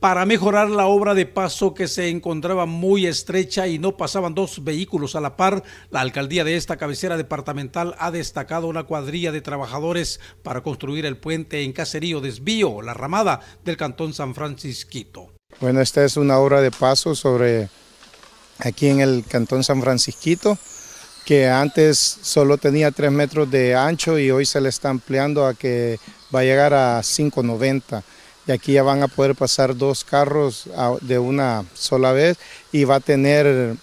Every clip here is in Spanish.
para mejorar la obra de paso que se encontraba muy estrecha y no pasaban dos vehículos a la par. La alcaldía de esta cabecera departamental ha destacado una cuadrilla de trabajadores para construir el puente en Caserío Desvío, la ramada del Cantón San Francisquito. Bueno, esta es una obra de paso sobre aquí en el Cantón San Francisquito, que antes solo tenía 3 metros de ancho y hoy se le está ampliando a que va a llegar a 590 y aquí ya van a poder pasar dos carros de una sola vez y va a tener,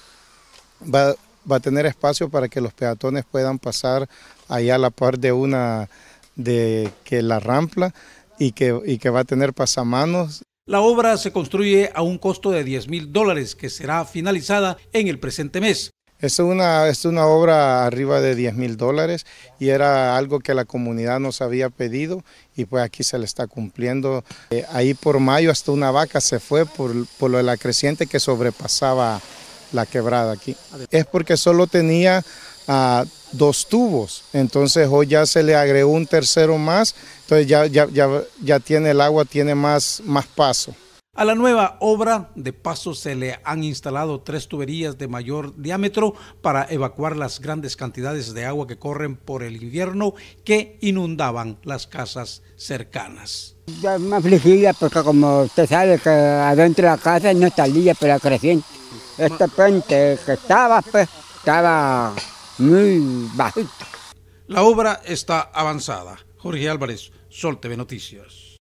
va, a tener espacio para que los peatones puedan pasar allá a la par de una de que la rampla y que, y que va a tener pasamanos. La obra se construye a un costo de 10 mil dólares que será finalizada en el presente mes. Es una, es una obra arriba de 10 mil dólares y era algo que la comunidad nos había pedido y pues aquí se le está cumpliendo. Eh, ahí por mayo hasta una vaca se fue por, lo de la creciente que sobrepasaba la quebrada aquí. Es porque solo tenía ah, dos tubos, entonces hoy ya se le agregó un tercero más, entonces ya, ya, tiene el agua, tiene más, más paso. A la nueva obra de paso se le han instalado tres tuberías de mayor diámetro para evacuar las grandes cantidades de agua que corren por el invierno que inundaban las casas cercanas. Ya me afligía porque como usted sabe que adentro de la casa no pero creciente. Este puente que estaba pues estaba muy bajito. La obra está avanzada. Jorge Álvarez, Sol TV Noticias.